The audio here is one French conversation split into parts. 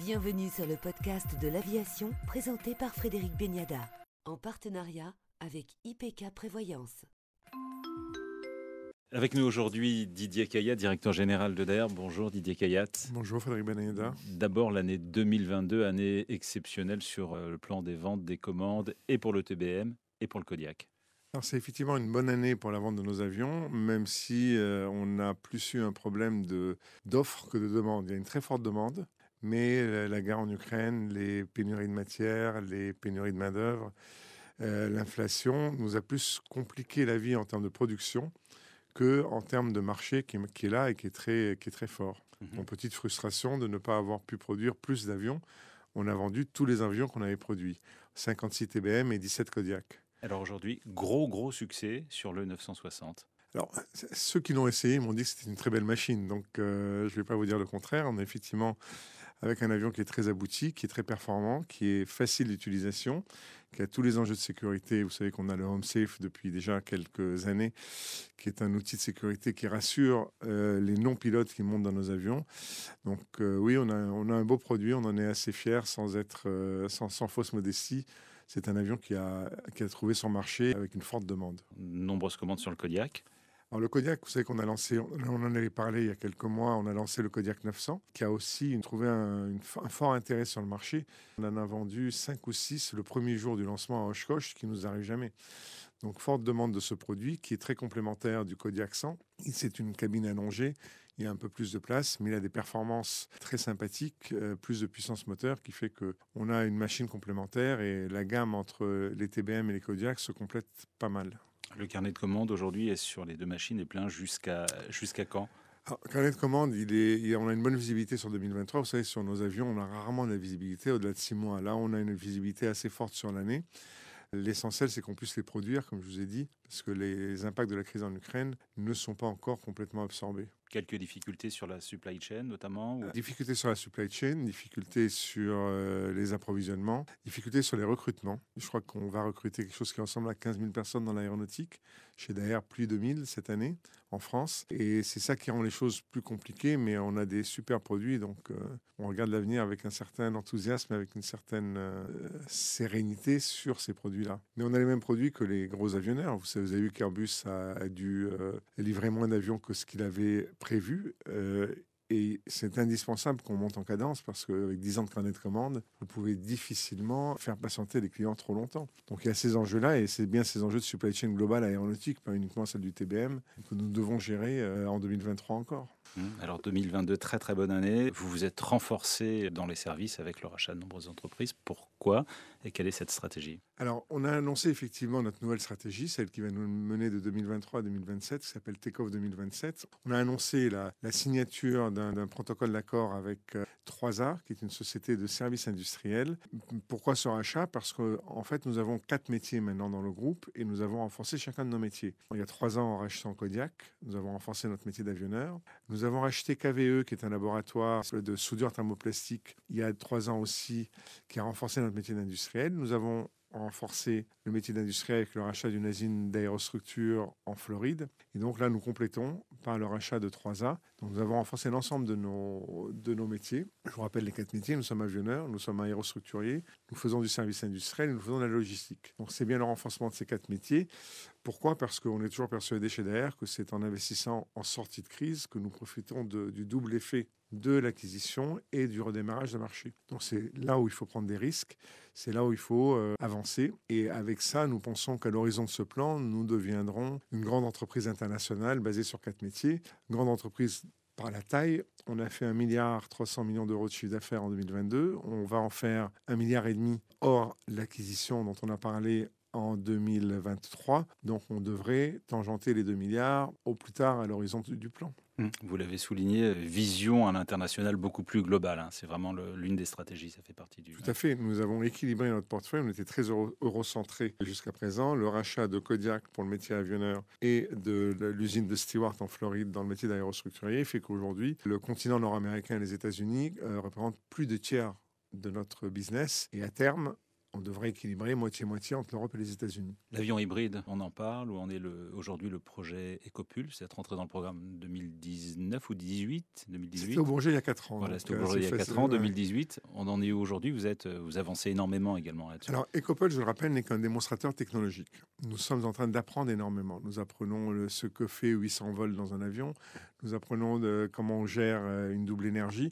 Bienvenue sur le podcast de l'aviation présenté par Frédéric Beniada, en partenariat avec IPK Prévoyance. Avec nous aujourd'hui Didier Cayat, directeur général de DER. Bonjour Didier Cayat. Bonjour Frédéric Beniada. D'abord l'année 2022, année exceptionnelle sur euh, le plan des ventes, des commandes et pour le TBM et pour le Kodiak. Alors c'est effectivement une bonne année pour la vente de nos avions, même si euh, on a plus eu un problème d'offres que de demandes. Il y a une très forte demande mais euh, la guerre en Ukraine, les pénuries de matières, les pénuries de main-d'œuvre, euh, l'inflation nous a plus compliqué la vie en termes de production que en termes de marché qui, est là et qui est très, qui est très fort. Mon mhm. petite frustration de ne pas avoir pu produire plus d'avions. On a vendu tous les avions qu'on avait produits 56 TBM et 17 Kodiak. Alors aujourd'hui, gros, gros succès sur le 960. Alors, ceux qui l'ont essayé m'ont dit que c'était une très belle machine, donc euh, je ne vais pas vous dire le contraire. On a effectivement avec un avion qui est très abouti, qui est très performant, qui est facile d'utilisation, qui a tous les enjeux de sécurité. Vous savez qu'on a le Home Safe depuis déjà quelques années, qui est un outil de sécurité qui rassure euh, les non-pilotes qui montent dans nos avions. Donc euh, oui, on a, un beau produit, on en est assez fier sans, être, euh, sans, fausse modestie c'est un avion qui a, qui a, trouvé son marché avec une forte demande. Nombreuses commandes sur le Kodiak le Kodiak, vous savez qu'on a lancé, on en avait parlé il y a quelques mois, on a lancé le Kodiak 900, qui a aussi trouvé un, fort intérêt sur le marché. On en a vendu 5 ou 6 le premier jour du lancement à Oshkosh, ce qui nous arrive jamais. Donc forte demande de ce produit, qui est très complémentaire du Kodiak 100. C'est une cabine allongée, il y a un peu plus de place, mais il a des performances très sympathiques, euh, plus de puissance moteur, qui fait que on a une machine complémentaire et la gamme entre les TBM et les Kodiak se complète pas mal. Le carnet de commandes aujourd'hui est sur les deux machines et plein jusqu'à jusqu'à quand alors, carnet de commande, il est, on a une bonne visibilité sur 2023. Vous savez, sur nos avions, on a rarement de la visibilité au-delà de six mois. Là, on a une visibilité assez forte sur l'année. L'essentiel, c'est qu'on puisse les produire, comme je vous ai dit, parce que les impacts de la crise en Ukraine ne sont pas encore complètement absorbés quelques difficultés sur la supply chain notamment euh, Difficultés sur la supply chain, difficultés sur euh, les approvisionnements, difficultés sur les recrutements. Je crois qu'on va recruter quelque chose qui ressemble à 15 000 personnes dans l'aéronautique, chez Daher plus de 000 cette année en France. Et c'est ça qui rend les choses plus compliquées, mais on a des super produits, donc euh, on regarde l'avenir avec un certain enthousiasme, avec une certaine sérénité sur ces produits-là. Mais on a les mêmes produits que les gros avionneurs. Vous avez vu qu'Airbus a dû livrer moins d'avions que ce qu'il avait prévu. Euh, et c'est indispensable qu'on monte en cadence parce qu'avec 10 ans de carnet de commandes, vous pouvez difficilement faire patienter les clients trop longtemps. Donc il y a ces enjeux-là et c'est bien ces enjeux de supply chain globale aéronautique, pas uniquement celle du TBM, que nous devons gérer euh, en 2023 encore. Mmh. Alors 2022, très très bonne année. Vous vous êtes renforcé dans les services avec le rachat de nombreuses entreprises. Pourquoi et quelle est cette stratégie Alors on a annoncé effectivement notre nouvelle stratégie, celle qui va nous mener de 2023 à 2027, qui s'appelle Takeoff 2027. On a annoncé la, signature d'un protocole d'accord avec 3A, euh, qui est une société de services industriels. Pourquoi ce rachat Parce qu'en en fait nous avons quatre métiers maintenant dans le groupe et nous avons renforcé chacun de nos métiers. Il y a trois ans en rachetant Kodiak, nous avons renforcé notre métier d'avionneur. Nous avons racheté KVE, qui est un laboratoire de soudure thermoplastique, il y a trois ans aussi, qui a renforcé notre métier d'industriel. Nous avons renforcé le métier d'industriel avec le rachat d'une usine d'aérostructure en Floride. Et donc là, nous complétons par le rachat de 3A. Donc nous avons renforcé l'ensemble de nos, de nos métiers. Je vous rappelle les quatre métiers. Nous sommes avionneurs, nous sommes aérostructuriers, nous faisons du service industriel nous faisons de la logistique. Donc c'est bien le renforcement de ces quatre métiers. Pourquoi Parce qu'on est toujours persuadé chez DR que c'est en investissant en sortie de crise que nous profitons du double effet de l'acquisition et du redémarrage d'un marché. Donc c'est là où il faut prendre des risques, c'est là où il faut euh, avancer. Et avec ça, nous pensons qu'à l'horizon de ce plan, nous deviendrons une grande entreprise internationale basée sur quatre métiers, grande entreprise par la taille. On a fait 1,3 milliard millions d'euros de chiffre d'affaires en 2022. On va en faire 1,5 milliard hors l'acquisition dont on a parlé en 2023. Donc on devrait tangenter les 2 milliards au plus tard à l'horizon du plan. Hum, vous l'avez souligné, vision à l'international beaucoup plus globale. Hein. C'est vraiment l'une des stratégies, ça fait partie du... Tout à fait, nous avons équilibré notre portefeuille, on était très euro eurocentré jusqu'à présent. Le rachat de Kodiak pour le métier avionneur et de l'usine de Stewart en Floride dans le métier d'aérostructurier fait qu'aujourd'hui, le continent nord-américain et les États-Unis euh, représentent plus de tiers de notre business. Et à terme, on devrait équilibrer moitié-moitié entre l'Europe et les États-Unis. L'avion hybride, on en parle, où on est aujourd'hui le projet Ecopulse. c'est rentré dans le programme 2019 ou 2018. C'était au Bourget il y a 4 ans. Voilà, c'était au euh, Bourget il y a 4 ans, 2018. On en est où aujourd'hui vous, euh, vous avancez énormément également là-dessus. Alors, Ecopulse, je le rappelle, n'est qu'un démonstrateur technologique. Nous sommes en train d'apprendre énormément. Nous apprenons ce que fait 800 vols dans un avion. Nous apprenons comment on gère euh, une double énergie.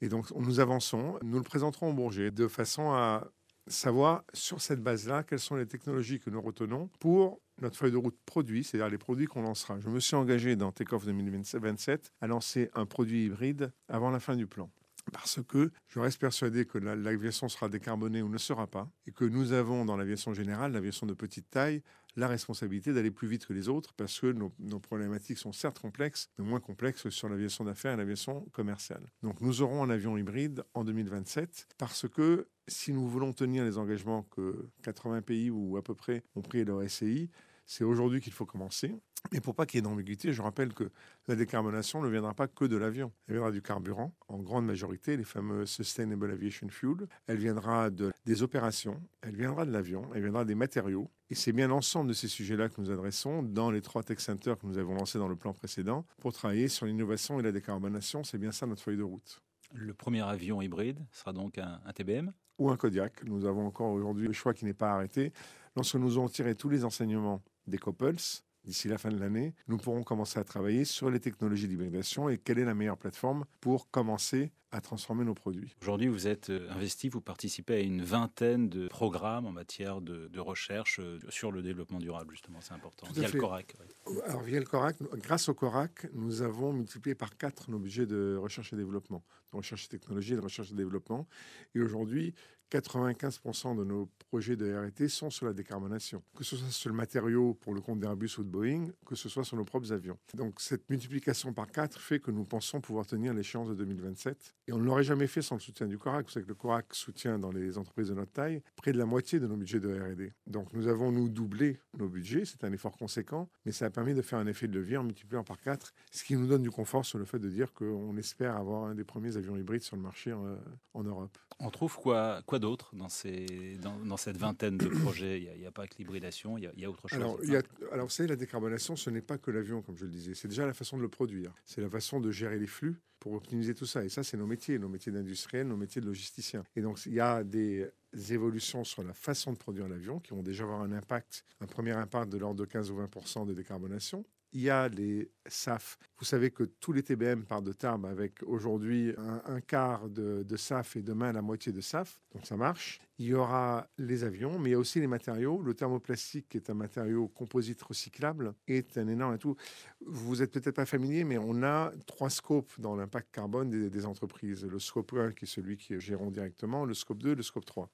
Et donc, nous avançons. Nous le présenterons au Bourget de façon à savoir sur cette base-là quelles sont les technologies que nous retenons pour notre feuille de route produit, c'est-à-dire les produits qu'on lancera. Je me suis engagé dans Takeoff 2027 à lancer un produit hybride avant la fin du plan parce que je reste persuadé que l'aviation sera décarbonée ou ne sera pas, et que nous avons dans l'aviation générale, l'aviation de petite taille, la responsabilité d'aller plus vite que les autres, parce que nos, problématiques sont certes complexes, mais moins complexes sur l'aviation d'affaires et l'aviation commerciale. Donc nous aurons un avion hybride en 2027, parce que si nous voulons tenir les engagements que 80 pays ou à peu près ont pris à leur SCI, c'est aujourd'hui qu'il faut commencer. Mais pour pas qu'il y ait d'ambiguïté, je rappelle que la décarbonation ne viendra pas que de l'avion. Elle viendra du carburant, en grande majorité, les fameux Sustainable Aviation Fuel. Elle viendra de, des opérations, elle viendra de l'avion, elle viendra des matériaux. Et c'est bien l'ensemble de ces sujets-là que nous adressons dans les trois tech centers que nous avons lancés dans le plan précédent pour travailler sur l'innovation et la décarbonation. C'est bien ça notre feuille de route. Le premier avion hybride sera donc un, un TBM Ou un Kodiak. Nous avons encore aujourd'hui le choix qui n'est pas arrêté. Lorsque nous aurons tiré tous les enseignements des couples d'ici la fin de l'année, nous pourrons commencer à travailler sur les technologies d'hybridation et quelle est la meilleure plateforme pour commencer à transformer nos produits. Aujourd'hui, vous êtes euh, investi, vous participez à une vingtaine de programmes en matière de, recherche euh, sur le développement durable, justement, c'est important, via le CORAC. Alors, via le CORAC, grâce au CORAC, nous avons multiplié par quatre nos budgets de recherche et développement, de recherche et technologie et de recherche et développement. Et aujourd'hui, 95% de nos projets de RT sont sur la décarbonation, que ce soit sur le matériau pour le compte d'Airbus ou de Boeing, que ce soit sur nos propres avions. Donc cette multiplication par 4 fait que nous pensons pouvoir tenir l'échéance de 2027. Et on ne l'aurait jamais fait sans le soutien du CORAC. Vous savez que le CORAC soutient dans les entreprises de notre taille près de la moitié de nos budgets de RD. Donc nous avons, nous, doublé nos budgets. C'est un effort conséquent, mais ça a permis de faire un effet de levier en multipliant par 4, ce qui nous donne du confort sur le fait de dire qu'on espère avoir un des premiers avions hybrides sur le marché en, euh, Europe. On trouve quoi, quoi d'autres dans, ces, dans, cette vingtaine de projets Il n'y a, pas que l'hybridation, il, y, a autre chose. Alors, alors vous savez, la décarbonation, ce n'est pas que l'avion, comme je le disais. C'est déjà la façon de le produire. C'est la façon de gérer les flux pour optimiser tout ça. Et ça, c'est nos métiers, nos métiers d'industriels, nos métiers de logisticiens. Et donc, il y a des évolutions sur la façon de produire l'avion qui vont déjà avoir un impact, un premier impact de l'ordre de 15 ou 20 de décarbonation. Il y a les SAF. Vous savez que tous les TBM partent de Tarbes avec aujourd'hui un, quart de, SAF et demain la moitié de SAF. Donc ça marche. Il y aura les avions, mais il y a aussi les matériaux. Le thermoplastique, est un matériau composite recyclable, est un énorme atout. Vous êtes peut-être pas familier, mais on a trois scopes dans l'impact carbone des, entreprises. Le scope 1, qui est celui qui gérons directement, le scope 2, le scope 3.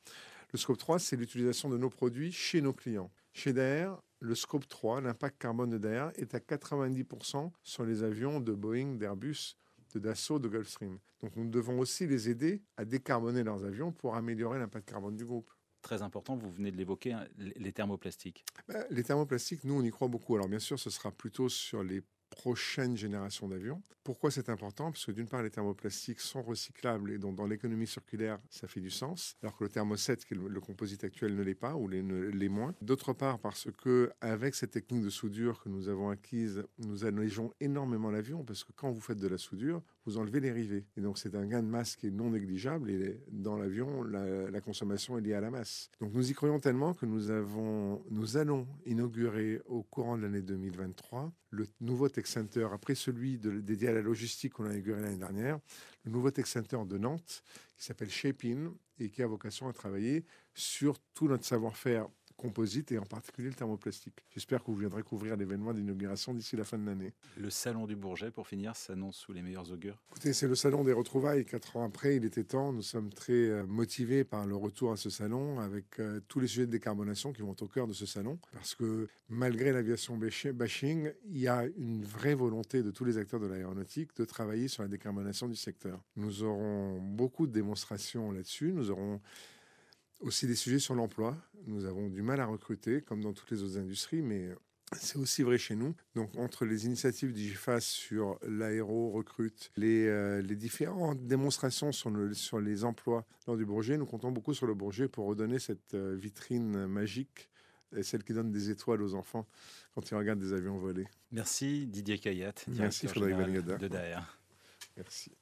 Le scope 3, c'est l'utilisation de nos produits chez nos clients. Chez DAER, le scope 3, l'impact carbone de est à 90% sur les avions de Boeing, d'Airbus, de Dassault, de Gulfstream. Donc nous devons aussi les aider à décarboner leurs avions pour améliorer l'impact carbone du groupe très important, vous venez de l'évoquer, hein, les thermoplastiques. Ben, les thermoplastiques, nous, on y croit beaucoup. Alors bien sûr, ce sera plutôt sur les prochaine génération d'avions. Pourquoi c'est important Parce que d'une part, les thermoplastiques sont recyclables et donc dans l'économie circulaire, ça fait du sens, alors que le thermoset, qui est le composite actuel, ne l'est pas ou l'est moins. D'autre part, parce que avec cette technique de soudure que nous avons acquise, nous allégeons énormément l'avion parce que quand vous faites de la soudure, vous enlevez les rivets. Et donc c'est un gain de masse qui est non négligeable et dans l'avion, la, consommation est liée à la masse. Donc nous y croyons tellement que nous, avons, nous allons inaugurer au courant de l'année 2023 le nouveau Tech Center, après celui dédié à la logistique qu'on a inauguré l'année dernière, le nouveau Tech Center de Nantes, qui s'appelle Shaping et qui a vocation à travailler sur tout notre savoir-faire composite et en particulier le thermoplastique. J'espère que vous viendrez couvrir l'événement d'inauguration d'ici la fin de l'année. Le salon du Bourget, pour finir, s'annonce sous les meilleurs augures. Écoutez, c'est le salon des retrouvailles. Quatre ans après, il était temps. Nous sommes très euh, motivés par le retour à ce salon avec euh, tous les sujets de décarbonation qui vont au cœur de ce salon. Parce que malgré l'aviation bashing, il y a une vraie volonté de tous les acteurs de l'aéronautique de travailler sur la décarbonation du secteur. Nous aurons beaucoup de démonstrations là-dessus. Nous aurons aussi des sujets sur l'emploi. Nous avons du mal à recruter, comme dans toutes les autres industries, mais euh, c'est aussi vrai chez nous. Donc, entre les initiatives d'IGFAS sur l'aéro, recrute, les, euh, les, différentes démonstrations sur, le, sur, les emplois dans du Bourget, nous comptons beaucoup sur le Bourget pour redonner cette euh, vitrine magique et celle qui donne des étoiles aux enfants quand ils regardent des avions voler. Merci Didier Cayatte. Merci Frédéric De Merci.